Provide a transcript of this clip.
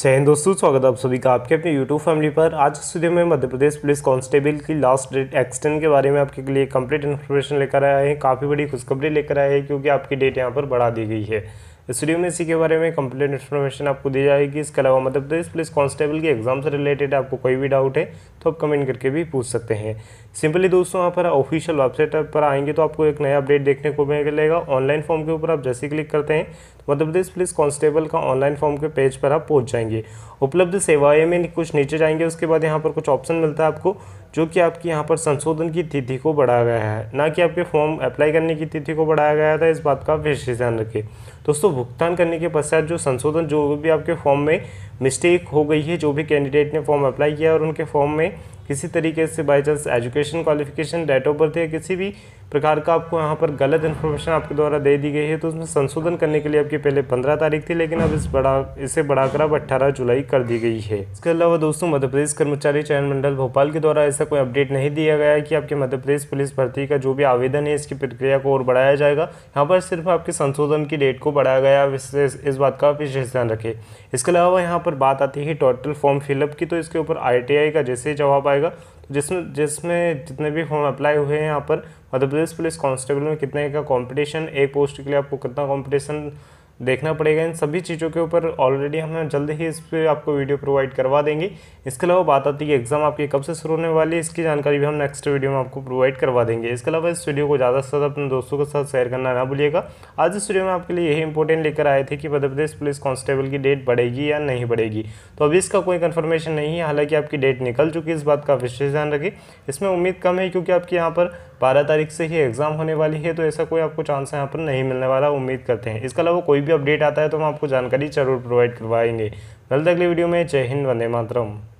जय हिंद दोस्तों स्वागत आप सभी का आपके अपने यूट्यूब फैमिली पर आज इस वीडियो में मध्य प्रदेश पुलिस कांस्टेबल की लास्ट डेट एक्सटेंड के बारे में आपके लिए कंप्लीट इन्फॉर्मेशन लेकर आया है काफ़ी बड़ी खुशखबरी लेकर आया है क्योंकि आपकी डेट यहाँ पर बढ़ा दी गई है इस वीडियो में इसी के बारे में कंप्लीट इन्फॉर्मेशन आपको दी जाएगी इसके अलावा मध्य प्रदेश पुलिस कांस्टेबल के एग्जाम से रिलेटेड आपको कोई भी डाउट है तो आप कमेंट करके भी पूछ सकते हैं सिंपली दोस्तों यहाँ पर ऑफिशियल वेबसाइट पर आएंगे तो आपको एक नया अपडेट देखने को मिलेगा ऑनलाइन फॉर्म के ऊपर आप जैसे क्लिक करते हैं मध्य प्रदेश पुलिस कांस्टेबल का ऑनलाइन फॉर्म के पेज पर आप पहुंच जाएंगे उपलब्ध सेवाएं में कुछ नीचे जाएंगे उसके बाद यहाँ पर कुछ ऑप्शन मिलता है आपको जो कि आपकी यहाँ पर संशोधन की तिथि को बढ़ाया गया है ना कि आपके फॉर्म अप्लाई करने की तिथि को बढ़ाया गया था इस बात का विशेष ध्यान रखें दोस्तों भुगतान करने के पश्चात जो संशोधन जो भी आपके फॉर्म में मिस्टेक हो गई है जो भी कैंडिडेट ने फॉर्म अप्लाई किया और उनके फॉर्म में किसी तरीके से by chance education qualification date of birth या किसी भी प्रकार का आपको यहाँ पर गलत इन्फॉर्मेशन आपके द्वारा दे दी गई है तो उसमें संशोधन करने के लिए आपकी पहले पंद्रह तारीख थी लेकिन अब इस बढ़ा इसे बढ़ाकर अब अट्ठारह जुलाई कर दी गई है इसके अलावा दोस्तों मध्य प्रदेश कर्मचारी चयन मंडल भोपाल के द्वारा ऐसा कोई अपडेट नहीं दिया गया है कि आपके मध्य प्रदेश पुलिस भर्ती का जो भी आवेदन है इसकी प्रक्रिया को और बढ़ाया जाएगा यहाँ पर सिर्फ आपके संशोधन की डेट को बढ़ाया गया इस बात का विशेष ध्यान रखें इसके अलावा यहाँ पर बात आती है टोटल फॉर्म फिलअप की तो इसके ऊपर आई का जैसे जवाब आएगा जाएगा तो जिसमें जिसमें जितने भी फॉर्म अप्लाई हुए हैं यहाँ पर मध्य प्रदेश पुलिस कांस्टेबल में कितने का कंपटीशन एक पोस्ट के लिए आपको कितना कंपटीशन देखना पड़ेगा इन सभी चीज़ों के ऊपर ऑलरेडी हम जल्द ही इस पर आपको वीडियो प्रोवाइड करवा देंगे इसके अलावा बात आती है कि एग्ज़ाम आपकी कब से शुरू होने वाली है इसकी जानकारी भी हम नेक्स्ट वीडियो में आपको प्रोवाइड करवा देंगे इसके अलावा इस वीडियो को ज़्यादा से ज़्यादा अपने दोस्तों के साथ शेयर करना ना भूलिएगा आज इस वीडियो में आपके लिए यही इंपॉर्टेंट लेकर आए थे कि मध्य प्रदेश पुलिस कांस्टेबल की डेट बढ़ेगी या नहीं बढ़ेगी तो अभी इसका कोई कन्फर्मेशन नहीं है हालांकि आपकी डेट निकल चुकी है इस बात का विशेष ध्यान रखें इसमें उम्मीद कम है क्योंकि आपके यहाँ पर बारह तारीख से ही एग्ज़ाम होने वाली है तो ऐसा कोई आपको चांस यहाँ पर नहीं मिलने वाला उम्मीद करते हैं इसके अलावा कोई भी अपडेट आता है तो हम आपको जानकारी जरूर प्रोवाइड करवाएंगे मिलते अगली वीडियो में जय हिंद वंदे मातरम